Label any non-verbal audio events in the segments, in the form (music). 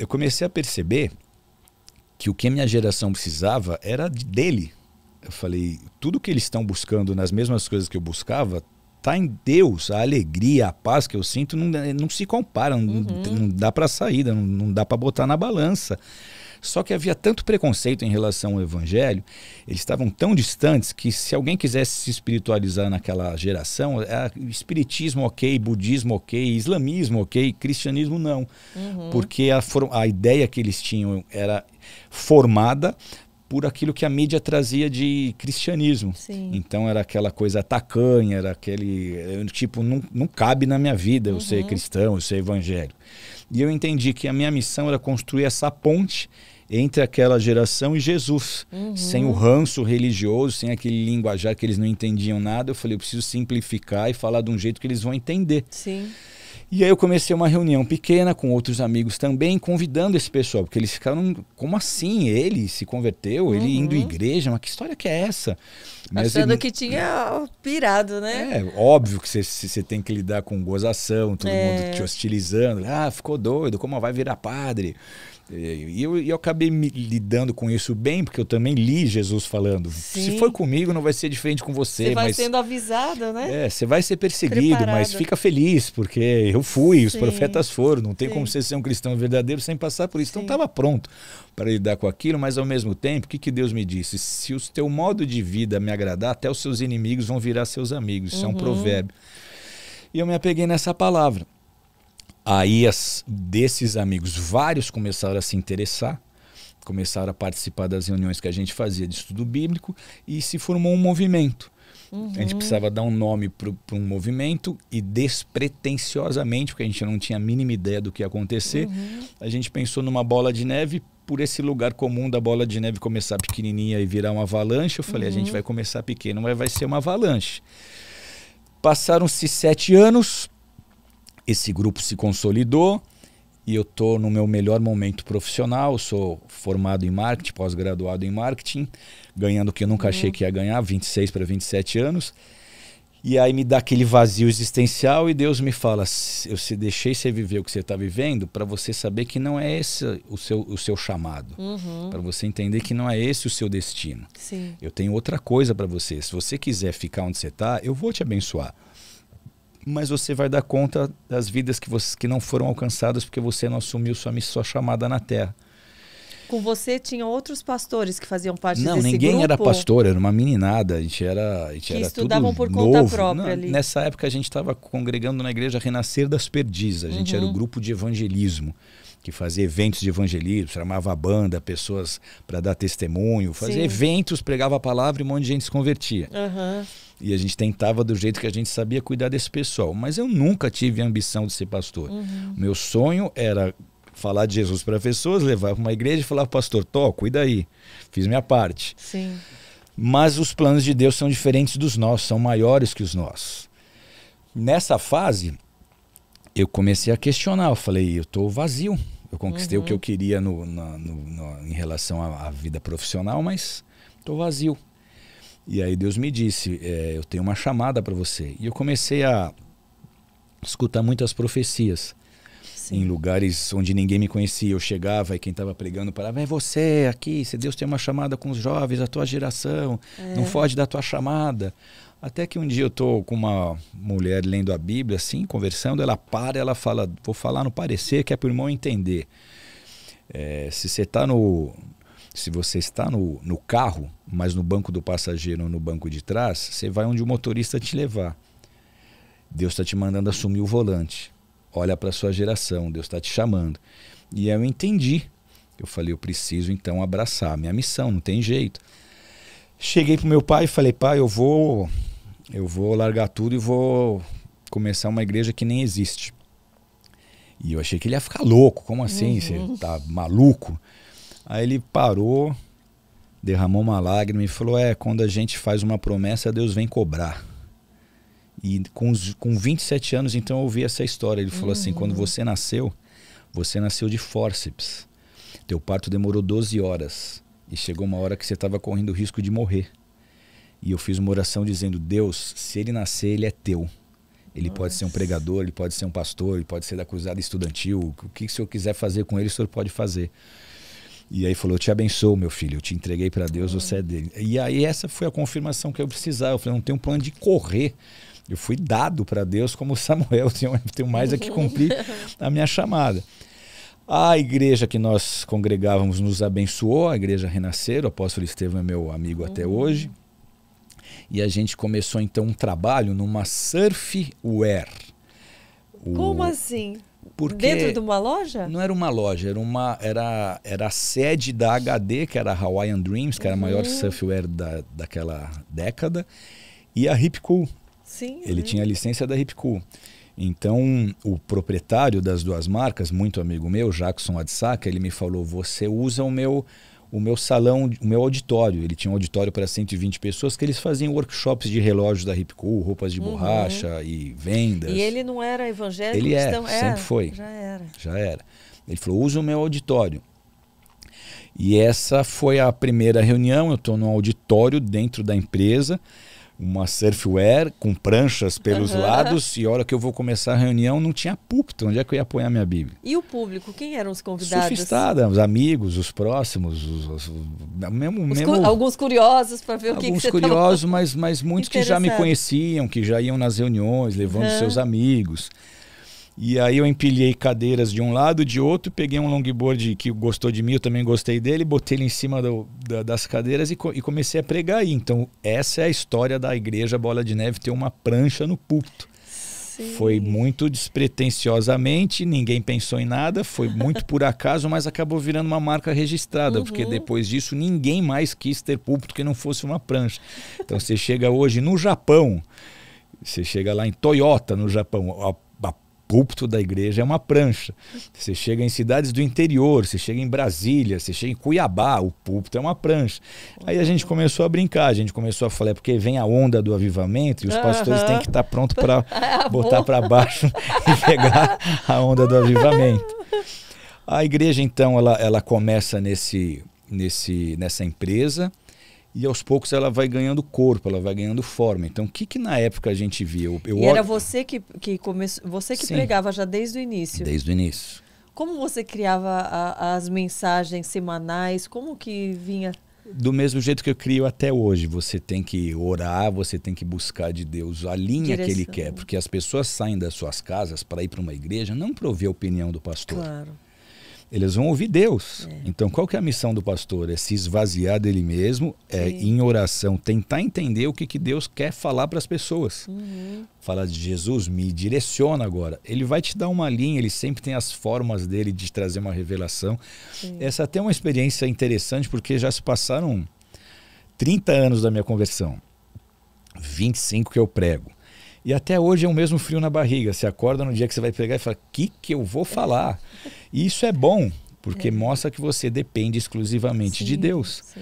eu comecei a perceber que o que a minha geração precisava era dele. Eu falei, tudo que eles estão buscando nas mesmas coisas que eu buscava, tá em Deus. A alegria, a paz que eu sinto não, não se compara, não, uhum. não dá para saída, não, não dá para botar na balança. Só que havia tanto preconceito em relação ao evangelho, eles estavam tão distantes que se alguém quisesse se espiritualizar naquela geração, era é, espiritismo ok, budismo ok, islamismo ok, cristianismo não. Uhum. Porque a, a ideia que eles tinham era formada por aquilo que a mídia trazia de cristianismo. Sim. Então era aquela coisa tacanha, era aquele eh, tipo, não, não cabe na minha vida eu uhum. ser cristão, eu ser evangélico. E eu entendi que a minha missão era construir essa ponte entre aquela geração e Jesus, uhum. sem o ranço religioso, sem aquele linguajar que eles não entendiam nada. Eu falei, eu preciso simplificar e falar de um jeito que eles vão entender. Sim. E aí eu comecei uma reunião pequena com outros amigos também, convidando esse pessoal, porque eles ficaram, como assim? Ele se converteu, uhum. ele indo à igreja, mas que história que é essa? Mas Achando ele... que tinha pirado, né? É, óbvio que você tem que lidar com gozação, todo é. mundo te hostilizando. Ah, ficou doido, como vai virar padre? E eu, eu acabei me lidando com isso bem, porque eu também li Jesus falando. Sim. Se for comigo, não vai ser diferente com você. Você vai mas, sendo avisado, né? É, você vai ser perseguido, Preparado. mas fica feliz, porque eu fui, os profetas foram. Não tem Sim. como você ser um cristão verdadeiro sem passar por isso. Então estava pronto para lidar com aquilo, mas ao mesmo tempo, o que, que Deus me disse? Se o teu modo de vida me agradar, até os seus inimigos vão virar seus amigos. Isso uhum. é um uhum. provérbio. E eu me apeguei nessa palavra. Aí, as, desses amigos, vários começaram a se interessar, começaram a participar das reuniões que a gente fazia de estudo bíblico e se formou um movimento. Uhum. A gente uhum. precisava dar um nome para um movimento e despretensiosamente, porque a gente não tinha a mínima ideia do que ia acontecer, uhum. a gente pensou numa bola de neve. Por esse lugar comum da bola de neve começar pequenininha e virar uma avalanche, eu falei: uhum. a gente uhum. vai começar pequeno, mas vai ser uma avalanche. Passaram-se sete anos, esse grupo se consolidou e eu estou no meu melhor momento profissional. Eu sou formado em marketing, pós-graduado em marketing, ganhando o que eu nunca uhum. achei que ia ganhar, 26 para 27 anos. E aí me dá aquele vazio existencial e Deus me fala: eu se deixei você viver o que você está vivendo para você saber que não é esse o seu, o seu chamado, uhum. para você entender que não é esse o seu destino. Sim. Eu tenho outra coisa para você. Se você quiser ficar onde você está, eu vou te abençoar mas você vai dar conta das vidas que, você, que não foram alcançadas porque você não assumiu sua missão chamada na Terra. Com você tinha outros pastores que faziam parte não, desse grupo? Não, ninguém era pastor, era uma meninada, a gente era, a gente que era estudavam por novo. conta própria não, ali. Nessa época a gente estava congregando na igreja Renascer das Perdizes, a gente uhum. era o uhum. grupo de evangelismo que fazia eventos de evangelismo, chamava a banda, pessoas para dar testemunho, fazia Sim. eventos, pregava a palavra e um monte de gente se convertia. Uhum. E a gente tentava do jeito que a gente sabia cuidar desse pessoal. Mas eu nunca tive a ambição de ser pastor. Uhum. Meu sonho era falar de Jesus para pessoas, levar para uma igreja e falar, pastor, tô, cuida aí. Fiz minha parte. Sim. Mas os planos de Deus são diferentes dos nossos, são maiores que os nossos. Nessa fase, eu comecei a questionar. Eu falei, eu estou vazio. Eu conquistei uhum. o que eu uhum. queria no, no, no, em relação à, à vida profissional, mas estou vazio. E aí Deus me disse: é, Eu tenho uma chamada para você. E eu comecei a escutar muitas profecias. Sim. Em lugares onde ninguém me conhecia, eu chegava e quem estava pregando parava: É você aqui, se Deus tem uma chamada com os jovens, a tua geração, é. não foge da tua chamada. Até que um dia eu tô com uma mulher lendo a Bíblia, assim, conversando, ela para, ela fala, vou falar no parecer que é para o irmão entender. É, se você está no, se você está no, no carro, mas no banco do passageiro ou no banco de trás, você vai onde o motorista te levar. Deus está te mandando assumir o volante. Olha para a sua geração, Deus está te chamando. E eu entendi. Eu falei, eu preciso então abraçar a minha missão, não tem jeito. Cheguei pro meu pai e falei, pai, eu vou, eu vou largar tudo e vou começar uma igreja que nem existe. E eu achei que ele ia ficar louco, como assim? Uhum. Você tá maluco? Aí ele parou, derramou uma lágrima e falou: É, quando a gente faz uma promessa, Deus vem cobrar. E com, os, com 27 anos, então, eu ouvi essa história. Ele falou uhum. assim: Quando hum. você nasceu, você nasceu de fórceps. Teu parto demorou 12 horas. E chegou uma hora que você estava correndo o risco de morrer. E eu fiz uma oração dizendo: Deus, se ele nascer, ele é teu. Ele Nossa. pode ser um pregador, ele pode ser um pastor, ele pode ser da cruzada estudantil. O que, que o senhor quiser fazer com ele, o senhor pode fazer. E aí falou: Eu te abençoo, meu filho, eu te entreguei para Deus, você é dele. E aí essa foi a confirmação que eu precisava. Eu falei: Não tenho um plano de correr. Eu fui dado para Deus como Samuel, (laughs) tenho, tenho mais a é que cumprir a minha chamada. A igreja que nós congregávamos nos abençoou, a igreja renascer, o apóstolo Estevão é meu amigo uhum. até hoje. E a gente começou então um trabalho numa surfware O... Como assim? Porque Dentro de uma loja? Não era uma loja, era, uma, era, era a sede da HD, que era a Hawaiian Dreams, que era uhum. a maior uhum. surfwear da, daquela década, e a Hip Cool. Sim. Ele uhum. tinha a licença da Hip Cool. Então, o proprietário das duas marcas, muito amigo meu, Jackson Adisaka, ele me falou: você usa o meu o meu salão, o meu auditório. Ele tinha um auditório para 120 pessoas que eles faziam workshops de relógios da Ripco, roupas de uhum. borracha e vendas. E ele não era evangélico? Ele é, sempre foi. Já era. Já era. Ele falou, usa o meu auditório. E essa foi a primeira reunião, eu estou no auditório dentro da empresa uma surfwear com pranchas pelos uhum. lados e a hora que eu vou começar a reunião não tinha púlpito, onde é que eu ia apoiar minha Bíblia? E o público, quem eram os convidados? Sofistada, os amigos, os próximos, os, os, os mesmo, os mesmo, alguns curiosos para ver o que, que você Alguns curiosos, tava... mas, mas muitos que já me conheciam, que já iam nas reuniões, levando uhum. seus amigos. E aí eu empilhei cadeiras de um lado, de outro, peguei um longboard que gostou de mim, eu também gostei dele, botei ele em cima do, da, das cadeiras e, co e, comecei a pregar aí. Então, essa é a história da igreja Bola de Neve ter uma prancha no púlpito. Sim. Foi muito despretensiosamente, ninguém pensou em nada, foi muito por acaso, mas acabou virando uma marca registrada, uhum. porque depois disso ninguém mais quis ter púlpito que não fosse uma prancha. Então você chega hoje no Japão, você chega lá em Toyota, no Japão, a púlpito da igreja é uma prancha. Você chega em cidades do interior, você chega em Brasília, você chega em Cuiabá, o púlpito é uma prancha. Aí a gente começou a brincar, a gente começou a falar, é porque vem a onda do avivamento e os pastores têm que estar tá prontos para (laughs) é, botar para baixo (laughs) e pegar a onda do avivamento. A igreja, então, ela, ela começa nesse, nesse, nessa empresa e aos poucos ela vai ganhando corpo, ela vai ganhando forma. Então, o que, que na época a gente via? Eu, eu... era você que, que começou, você que Sim. pregava já desde o início? Desde o início. Como você criava a, as mensagens semanais? Como que vinha? Do mesmo jeito que eu crio até hoje. Você tem que orar, você tem que buscar de Deus a linha Direção. que Ele quer. Porque as pessoas saem das suas casas para ir para uma igreja não para ouvir a opinião do pastor. Claro eles vão ouvir Deus. É. Então, qual que é a missão do pastor? É se esvaziar dele mesmo, é, Sim. em oração, tentar entender o que, que Deus quer falar para as pessoas. Uhum. Falar de Jesus, me direciona agora. Ele vai te dar uma linha, ele sempre tem as formas dele de trazer uma revelação. Sim. Essa até é uma experiência interessante, porque já se passaram 30 anos da minha conversão, 25 que eu prego. E até hoje é o mesmo frio na barriga. Você acorda no dia que você vai pregar e fala: o que, que eu vou falar? (laughs) E isso é bom, porque é. mostra que você depende exclusivamente sim, de Deus. Sim.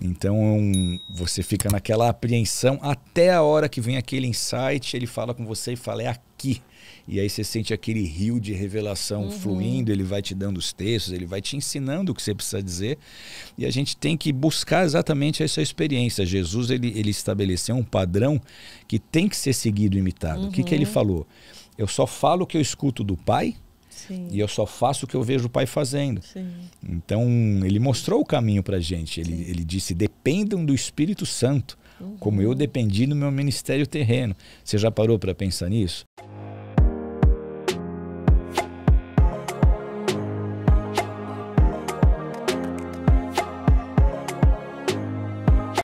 Então é você fica naquela apreensão até a hora que vem aquele insight, ele fala com você e fala: é aqui. E aí você sente aquele rio de revelação uhum. fluindo, ele vai te dando os textos, ele vai te ensinando o que você precisa dizer. E a gente tem que buscar exatamente essa experiência. Jesus ele, ele estabeleceu um padrão que tem que ser seguido e imitado. Uhum. O que, que ele uhum. falou? Eu só falo o que eu escuto do Pai Sim. E eu só faço o que eu vejo o pai fazendo. Sim. Então, ele mostrou o caminho para gente. Ele, ele disse: dependam do Espírito Santo, uhum. como eu uhum. dependi no meu ministério terreno. Você já parou para pensar nisso?